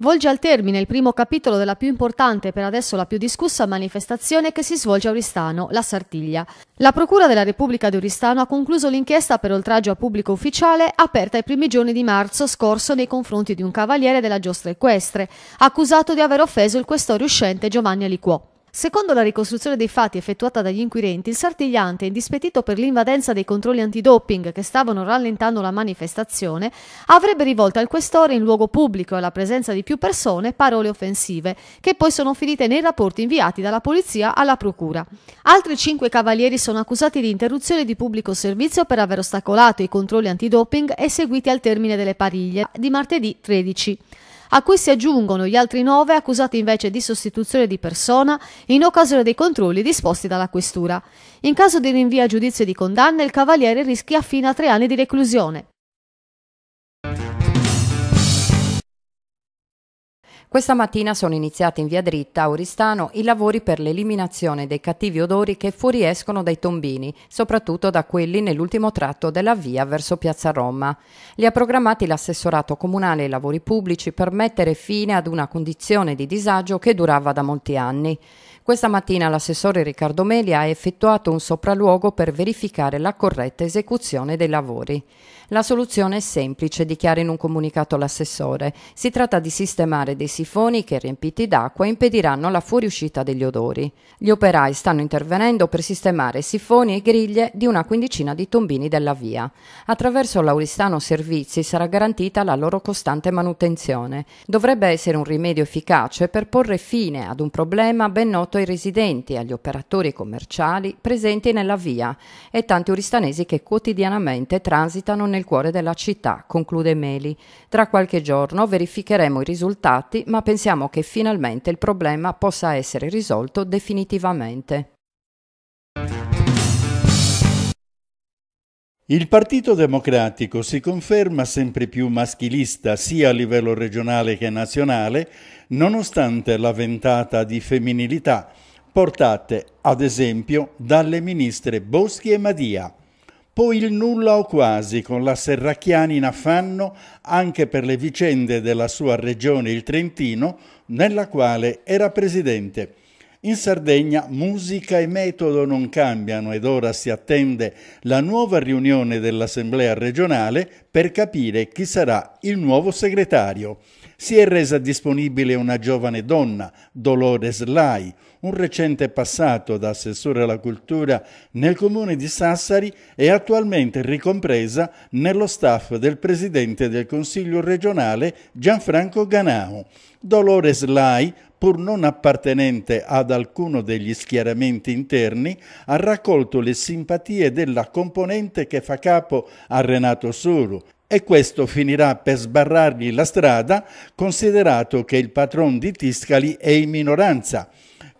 volge al termine il primo capitolo della più importante e per adesso la più discussa manifestazione che si svolge a Oristano, la Sartiglia. La Procura della Repubblica di Oristano ha concluso l'inchiesta per oltraggio a pubblico ufficiale aperta ai primi giorni di marzo scorso nei confronti di un cavaliere della giostra equestre, accusato di aver offeso il questore uscente Giovanni Aliquò. Secondo la ricostruzione dei fatti effettuata dagli inquirenti, il Sartigliante, indispettito per l'invadenza dei controlli antidoping che stavano rallentando la manifestazione, avrebbe rivolto al questore in luogo pubblico e alla presenza di più persone parole offensive, che poi sono finite nei rapporti inviati dalla polizia alla procura. Altri cinque cavalieri sono accusati di interruzione di pubblico servizio per aver ostacolato i controlli antidoping eseguiti al termine delle pariglie di martedì 13 a cui si aggiungono gli altri nove accusati invece di sostituzione di persona in occasione dei controlli disposti dalla Questura. In caso di rinvio a giudizio di condanna, il Cavaliere rischia fino a tre anni di reclusione. Questa mattina sono iniziati in via dritta a Oristano i lavori per l'eliminazione dei cattivi odori che fuoriescono dai tombini, soprattutto da quelli nell'ultimo tratto della via verso Piazza Roma. Li ha programmati l'assessorato comunale ai lavori pubblici per mettere fine ad una condizione di disagio che durava da molti anni. Questa mattina l'assessore Riccardo Meli ha effettuato un sopralluogo per verificare la corretta esecuzione dei lavori. La soluzione è semplice, dichiara in un comunicato l'assessore. Si tratta di sistemare dei sifoni che, riempiti d'acqua, impediranno la fuoriuscita degli odori. Gli operai stanno intervenendo per sistemare sifoni e griglie di una quindicina di tombini della via. Attraverso l'Auristano Servizi sarà garantita la loro costante manutenzione. Dovrebbe essere un rimedio efficace per porre fine ad un problema ben noto ai residenti e agli operatori commerciali presenti nella via e tanti uristanesi che quotidianamente transitano nel nel cuore della città, conclude Meli. Tra qualche giorno verificheremo i risultati, ma pensiamo che finalmente il problema possa essere risolto definitivamente. Il Partito Democratico si conferma sempre più maschilista sia a livello regionale che nazionale, nonostante la ventata di femminilità portate ad esempio dalle ministre Boschi e Madia poi il nulla o quasi con la Serracchiani in affanno anche per le vicende della sua regione, il Trentino, nella quale era presidente. In Sardegna musica e metodo non cambiano ed ora si attende la nuova riunione dell'Assemblea regionale per capire chi sarà il nuovo segretario. Si è resa disponibile una giovane donna, Dolores Lai, un recente passato da assessore alla cultura nel comune di Sassari è attualmente ricompresa nello staff del presidente del Consiglio regionale Gianfranco Ganao. Dolores Lai, pur non appartenente ad alcuno degli schieramenti interni, ha raccolto le simpatie della componente che fa capo a Renato Suru, e questo finirà per sbarrargli la strada, considerato che il patron di Tiscali è in minoranza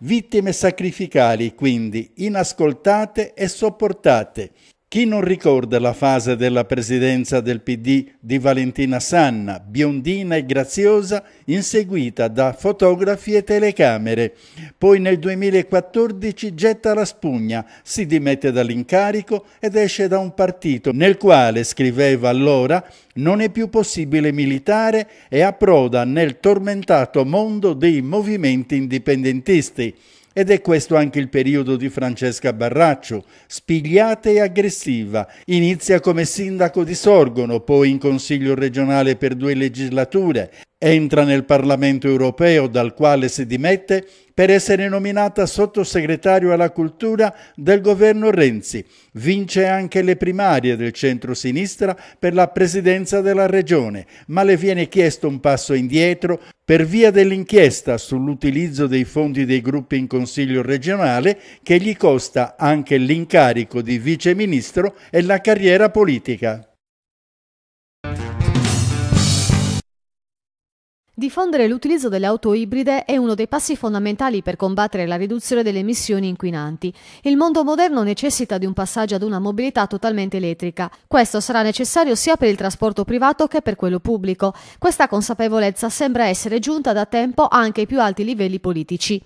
vittime sacrificali quindi inascoltate e sopportate, chi non ricorda la fase della presidenza del PD di Valentina Sanna, biondina e graziosa, inseguita da fotografi e telecamere. Poi nel 2014 getta la spugna, si dimette dall'incarico ed esce da un partito nel quale, scriveva allora, non è più possibile militare e approda nel tormentato mondo dei movimenti indipendentisti. Ed è questo anche il periodo di Francesca Barraccio, spigliata e aggressiva. Inizia come sindaco di Sorgono, poi in consiglio regionale per due legislature, entra nel Parlamento europeo dal quale si dimette per essere nominata sottosegretario alla cultura del governo Renzi. Vince anche le primarie del centro-sinistra per la presidenza della regione, ma le viene chiesto un passo indietro per via dell'inchiesta sull'utilizzo dei fondi dei gruppi in Consiglio regionale che gli costa anche l'incarico di viceministro e la carriera politica. Diffondere l'utilizzo delle auto ibride è uno dei passi fondamentali per combattere la riduzione delle emissioni inquinanti. Il mondo moderno necessita di un passaggio ad una mobilità totalmente elettrica. Questo sarà necessario sia per il trasporto privato che per quello pubblico. Questa consapevolezza sembra essere giunta da tempo anche ai più alti livelli politici.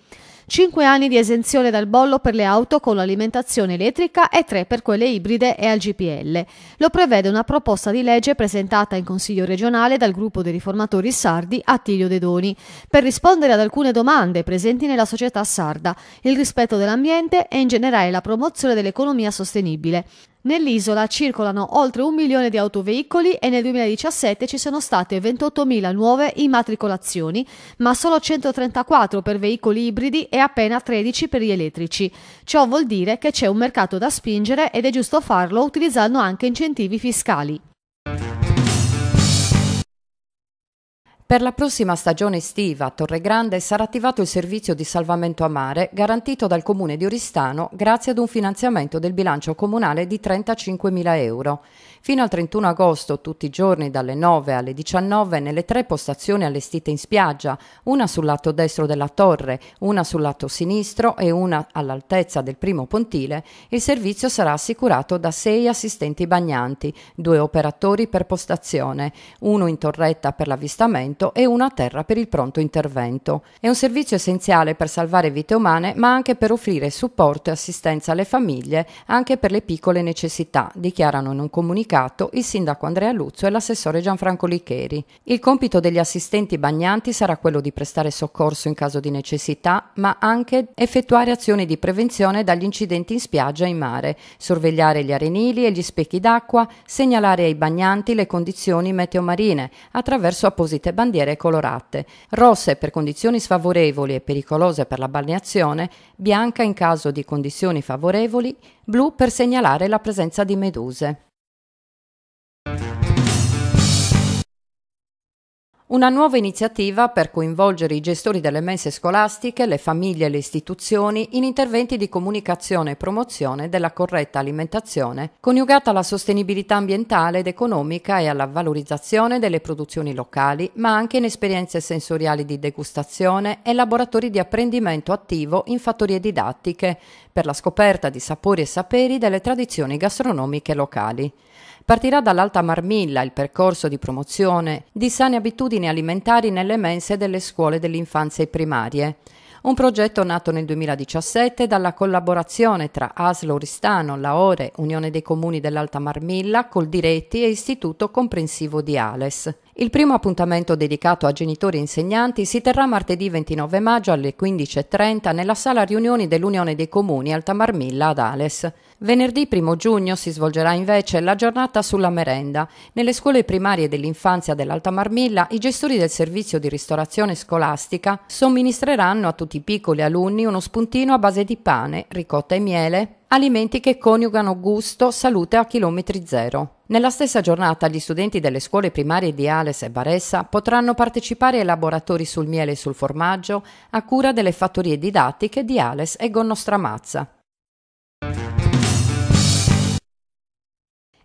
5 anni di esenzione dal bollo per le auto con alimentazione elettrica e 3 per quelle ibride e al GPL. Lo prevede una proposta di legge presentata in Consiglio regionale dal gruppo dei riformatori sardi Attilio De Doni per rispondere ad alcune domande presenti nella società sarda, il rispetto dell'ambiente e in generale la promozione dell'economia sostenibile. Nell'isola circolano oltre un milione di autoveicoli e nel 2017 ci sono state 28.000 nuove immatricolazioni, ma solo 134 per veicoli ibridi e appena 13 per gli elettrici. Ciò vuol dire che c'è un mercato da spingere ed è giusto farlo utilizzando anche incentivi fiscali. Per la prossima stagione estiva a Torre Grande sarà attivato il servizio di salvamento a mare garantito dal comune di Oristano grazie ad un finanziamento del bilancio comunale di 35.000 euro. Fino al 31 agosto, tutti i giorni dalle 9 alle 19, nelle tre postazioni allestite in spiaggia, una sul lato destro della torre, una sul lato sinistro e una all'altezza del primo pontile, il servizio sarà assicurato da sei assistenti bagnanti, due operatori per postazione, uno in torretta per l'avvistamento e uno a terra per il pronto intervento. È un servizio essenziale per salvare vite umane, ma anche per offrire supporto e assistenza alle famiglie, anche per le piccole necessità, dichiarano in un comunicato convocato il sindaco Andrea Luzzo e l'assessore Gianfranco Licheri. Il compito degli assistenti bagnanti sarà quello di prestare soccorso in caso di necessità, ma anche effettuare azioni di prevenzione dagli incidenti in spiaggia e in mare, sorvegliare gli arenili e gli specchi d'acqua, segnalare ai bagnanti le condizioni meteomarine attraverso apposite bandiere colorate, rosse per condizioni sfavorevoli e pericolose per la balneazione, bianca in caso di condizioni favorevoli, blu per segnalare la presenza di meduse. Una nuova iniziativa per coinvolgere i gestori delle mense scolastiche, le famiglie e le istituzioni in interventi di comunicazione e promozione della corretta alimentazione, coniugata alla sostenibilità ambientale ed economica e alla valorizzazione delle produzioni locali, ma anche in esperienze sensoriali di degustazione e laboratori di apprendimento attivo in fattorie didattiche, per la scoperta di sapori e saperi delle tradizioni gastronomiche locali. Partirà dall'Alta Marmilla il percorso di promozione di sane abitudini alimentari nelle mense delle scuole dell'infanzia e primarie un progetto nato nel 2017 dalla collaborazione tra Aslo Oristano, Laore, Unione dei Comuni dell'Alta Marmilla, Coldiretti e Istituto Comprensivo di Ales. Il primo appuntamento dedicato a genitori e insegnanti si terrà martedì 29 maggio alle 15.30 nella sala riunioni dell'Unione dei Comuni Alta Marmilla ad Ales. Venerdì 1 giugno si svolgerà invece la giornata sulla merenda. Nelle scuole primarie dell'infanzia dell'Alta Marmilla i gestori del servizio di ristorazione scolastica somministreranno a tutti i piccoli alunni uno spuntino a base di pane, ricotta e miele, alimenti che coniugano gusto, salute a chilometri zero. Nella stessa giornata gli studenti delle scuole primarie di Ales e Baressa potranno partecipare ai laboratori sul miele e sul formaggio a cura delle fattorie didattiche di Ales e Gonnostramazza.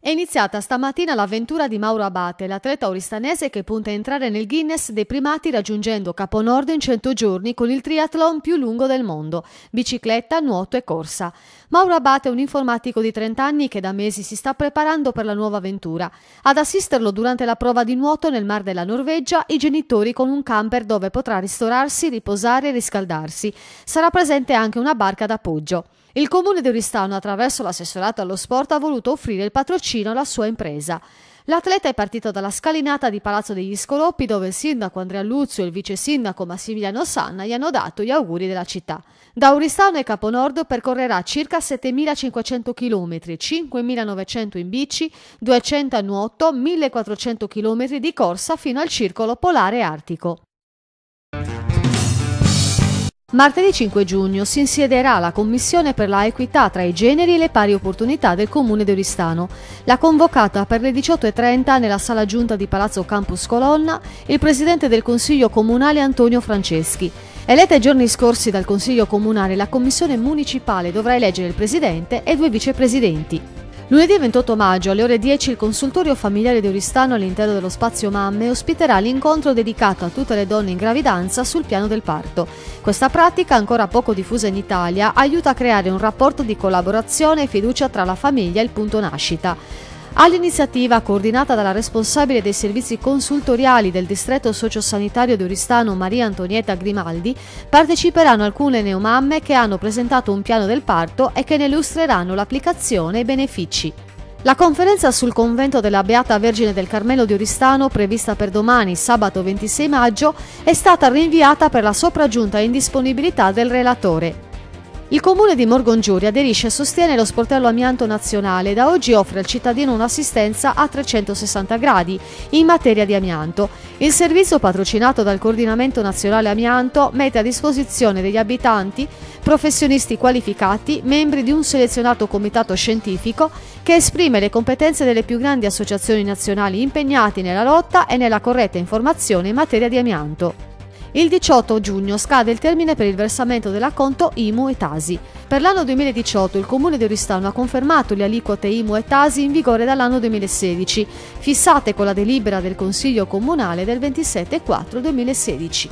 È iniziata stamattina l'avventura di Mauro Abate, l'atleta oristanese che punta a entrare nel Guinness dei primati raggiungendo caponordo in 100 giorni con il triathlon più lungo del mondo, bicicletta, nuoto e corsa. Mauro Abate è un informatico di 30 anni che da mesi si sta preparando per la nuova avventura. Ad assisterlo durante la prova di nuoto nel Mar della Norvegia i genitori con un camper dove potrà ristorarsi, riposare e riscaldarsi. Sarà presente anche una barca d'appoggio. Il comune di Oristano, attraverso l'assessorato allo sport, ha voluto offrire il patrocino alla sua impresa. L'atleta è partito dalla scalinata di Palazzo degli Scoloppi dove il sindaco Andrea Luzio e il vice sindaco Massimiliano Sanna gli hanno dato gli auguri della città. Da Oristano e Caponord percorrerà circa 7.500 km, 5.900 in bici, 200 a nuoto, 1.400 km di corsa fino al circolo polare artico. Martedì 5 giugno si insiederà la Commissione per la equità tra i generi e le pari opportunità del Comune di Oristano. La convocata per le 18.30 nella sala giunta di Palazzo Campus Colonna il Presidente del Consiglio Comunale Antonio Franceschi. Eletta i giorni scorsi dal Consiglio Comunale, la Commissione Municipale dovrà eleggere il Presidente e due vicepresidenti. Lunedì 28 maggio alle ore 10 il consultorio familiare di Oristano all'interno dello spazio Mamme ospiterà l'incontro dedicato a tutte le donne in gravidanza sul piano del parto. Questa pratica, ancora poco diffusa in Italia, aiuta a creare un rapporto di collaborazione e fiducia tra la famiglia e il punto nascita. All'iniziativa, coordinata dalla responsabile dei servizi consultoriali del distretto sociosanitario di Oristano Maria Antonietta Grimaldi, parteciperanno alcune neomamme che hanno presentato un piano del parto e che ne illustreranno l'applicazione e i benefici. La conferenza sul convento della Beata Vergine del Carmelo di Oristano, prevista per domani, sabato 26 maggio, è stata rinviata per la sopraggiunta indisponibilità del relatore. Il comune di Morgongiuri aderisce e sostiene lo sportello amianto nazionale e da oggi offre al cittadino un'assistenza a 360 gradi in materia di amianto. Il servizio patrocinato dal Coordinamento Nazionale Amianto mette a disposizione degli abitanti professionisti qualificati, membri di un selezionato comitato scientifico che esprime le competenze delle più grandi associazioni nazionali impegnati nella lotta e nella corretta informazione in materia di amianto. Il 18 giugno scade il termine per il versamento dell'acconto IMU e TASI. Per l'anno 2018 il Comune di Oristano ha confermato le aliquote IMU e TASI in vigore dall'anno 2016, fissate con la delibera del Consiglio Comunale del 27 4 2016.